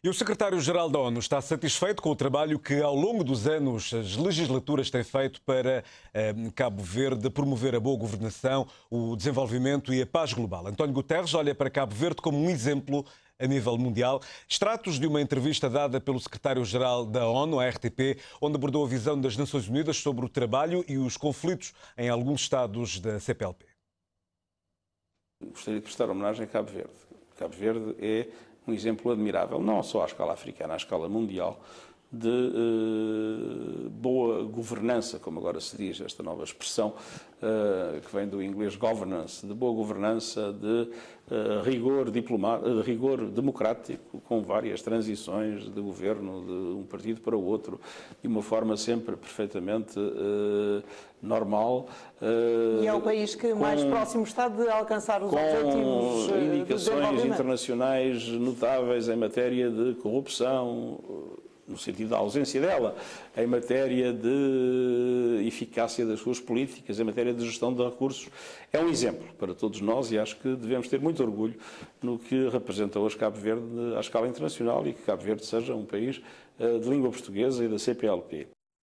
E o secretário-geral da ONU está satisfeito com o trabalho que, ao longo dos anos, as legislaturas têm feito para eh, Cabo Verde promover a boa governação, o desenvolvimento e a paz global. António Guterres olha para Cabo Verde como um exemplo a nível mundial. Extratos de uma entrevista dada pelo secretário-geral da ONU, à RTP, onde abordou a visão das Nações Unidas sobre o trabalho e os conflitos em alguns estados da CPLP. Gostaria de prestar homenagem a Cabo Verde Cabo Verde é um exemplo admirável, não só à escala africana, à escala mundial, de uh, boa governança, como agora se diz esta nova expressão, uh, que vem do inglês governance, de boa governança, de uh, rigor, de rigor democrático, com várias transições de governo de um partido para o outro, de uma forma sempre perfeitamente normal. e é o país que com, mais próximo está de alcançar os com objetivos. indicações internacionais notáveis em matéria de corrupção no sentido da ausência dela, em matéria de eficácia das suas políticas, em matéria de gestão de recursos. É um exemplo para todos nós e acho que devemos ter muito orgulho no que representa hoje Cabo Verde à escala internacional e que Cabo Verde seja um país eh, de língua portuguesa e da CPLP.